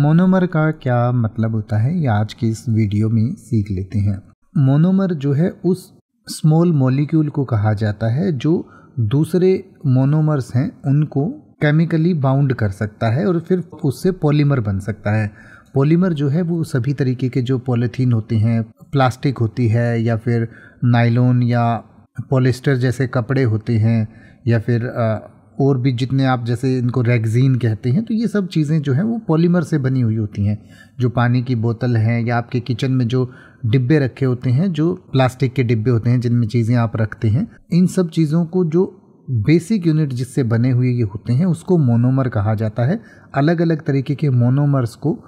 monomer का क्या मतलब होता है ये आज के इस वीडियो में सीख लेते हैं मोनोमर जो है उस स्मॉल मॉलिक्यूल को कहा जाता है जो दूसरे मोनोमर्स हैं उनको केमिकली बाउंड कर सकता है और फिर उससे पॉलीमर बन सकता है पॉलीमर जो है वो सभी तरीके के जो पॉलीथीन होते हैं प्लास्टिक होती है या फिर नाइलोन या पॉलिस्टर जैसे कपड़े होते हैं या फिर और भी जितने आप जैसे इनको रैगजीन कहते हैं तो ये सब चीज़ें जो हैं वो पॉलीमर से बनी हुई होती हैं जो पानी की बोतल हैं या आपके किचन में जो डिब्बे रखे होते हैं जो प्लास्टिक के डिब्बे होते हैं जिनमें चीज़ें आप रखते हैं इन सब चीज़ों को जो बेसिक यूनिट जिससे बने हुए ये होते हैं उसको मोनोमर कहा जाता है अलग अलग तरीके के मोनोमर्स को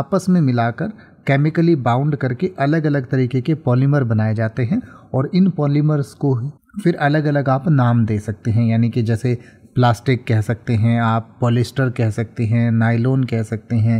आपस में मिलाकर केमिकली बाउंड करके अलग अलग तरीके के पॉलीमर बनाए जाते हैं और इन पॉलीमर्स को फिर अलग अलग आप नाम दे सकते हैं यानी कि जैसे प्लास्टिक कह सकते हैं आप पॉलिस्टर कह सकते हैं नाइलोन कह सकते हैं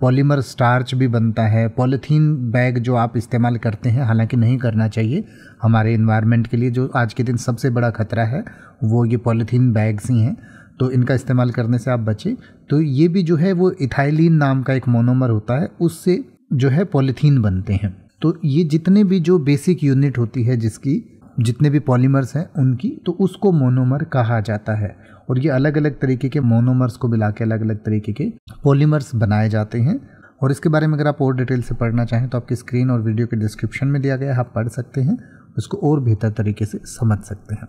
पॉलीमर स्टार्च भी बनता है पॉलीथीन बैग जो आप इस्तेमाल करते हैं हालांकि नहीं करना चाहिए हमारे इन्वायरमेंट के लिए जो आज के दिन सबसे बड़ा खतरा है वो ये पॉलीथीन बैग्स ही हैं तो इनका इस्तेमाल करने से आप बचें तो ये भी जो है वो इथाइलिन नाम का एक मोनोमर होता है उससे जो है पॉलीथीन बनते हैं तो ये जितने भी जो बेसिक यूनिट होती है जिसकी जितने भी पॉलीमर्स हैं उनकी तो उसको मोनोमर कहा जाता है और ये अलग अलग तरीके के मोनोमर्स को मिला के अलग अलग तरीके के पॉलीमर्स बनाए जाते हैं और इसके बारे में अगर आप और डिटेल से पढ़ना चाहें तो आपकी स्क्रीन और वीडियो के डिस्क्रिप्शन में दिया गया है आप पढ़ सकते हैं उसको और बेहतर तरीके से समझ सकते हैं